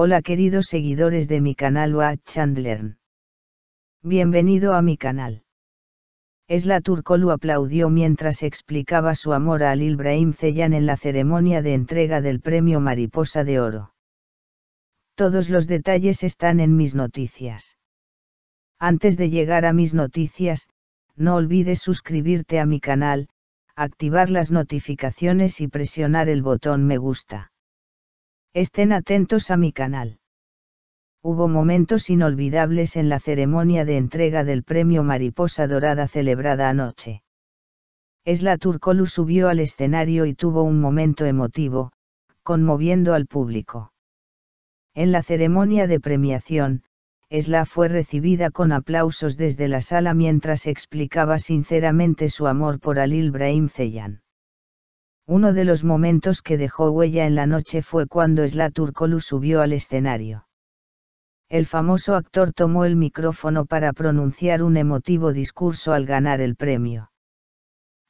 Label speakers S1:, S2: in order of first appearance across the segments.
S1: Hola queridos seguidores de mi canal Watch Chandler. Bienvenido a mi canal. Esla Turco lo aplaudió mientras explicaba su amor a Al Brahim Zeyan en la ceremonia de entrega del premio Mariposa de Oro. Todos los detalles están en mis noticias. Antes de llegar a mis noticias, no olvides suscribirte a mi canal, activar las notificaciones y presionar el botón me gusta. Estén atentos a mi canal. Hubo momentos inolvidables en la ceremonia de entrega del premio Mariposa Dorada celebrada anoche. Esla Turcolu subió al escenario y tuvo un momento emotivo, conmoviendo al público. En la ceremonia de premiación, Esla fue recibida con aplausos desde la sala mientras explicaba sinceramente su amor por Alil Brahim Zeyan. Uno de los momentos que dejó huella en la noche fue cuando Turkolu subió al escenario. El famoso actor tomó el micrófono para pronunciar un emotivo discurso al ganar el premio.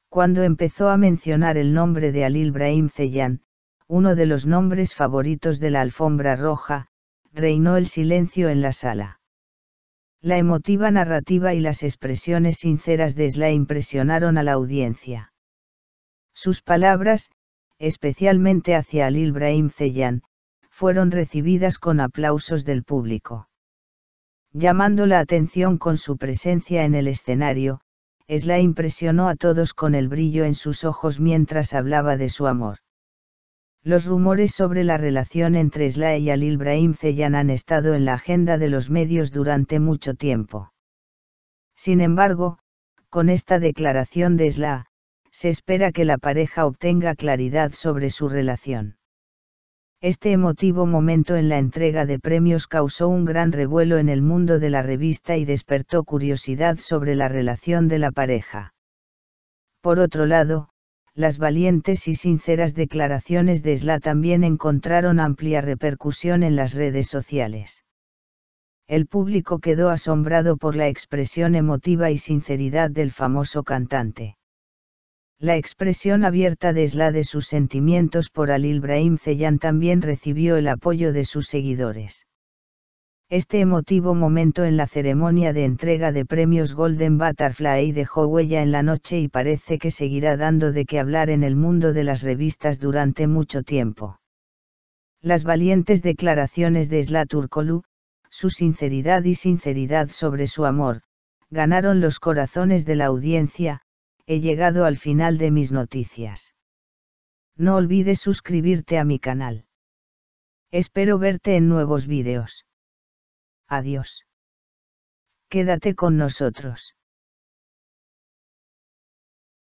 S1: Cuando empezó a mencionar el nombre de Alil Brahim Zeyan, uno de los nombres favoritos de la alfombra roja, reinó el silencio en la sala. La emotiva narrativa y las expresiones sinceras de Sla impresionaron a la audiencia. Sus palabras, especialmente hacia al Ibrahim Ceyan, fueron recibidas con aplausos del público. Llamando la atención con su presencia en el escenario, Esla impresionó a todos con el brillo en sus ojos mientras hablaba de su amor. Los rumores sobre la relación entre Esla y al Ibrahim Ceyan han estado en la agenda de los medios durante mucho tiempo. Sin embargo, con esta declaración de Esla, se espera que la pareja obtenga claridad sobre su relación. Este emotivo momento en la entrega de premios causó un gran revuelo en el mundo de la revista y despertó curiosidad sobre la relación de la pareja. Por otro lado, las valientes y sinceras declaraciones de Sla también encontraron amplia repercusión en las redes sociales. El público quedó asombrado por la expresión emotiva y sinceridad del famoso cantante. La expresión abierta de Isla de sus sentimientos por al Ibrahim también recibió el apoyo de sus seguidores. Este emotivo momento en la ceremonia de entrega de premios Golden Butterfly dejó huella en la noche y parece que seguirá dando de qué hablar en el mundo de las revistas durante mucho tiempo. Las valientes declaraciones de Sla Turkolu, su sinceridad y sinceridad sobre su amor, ganaron los corazones de la audiencia, he llegado al final de mis noticias. No olvides suscribirte a mi canal. Espero verte en nuevos vídeos. Adiós. Quédate con nosotros.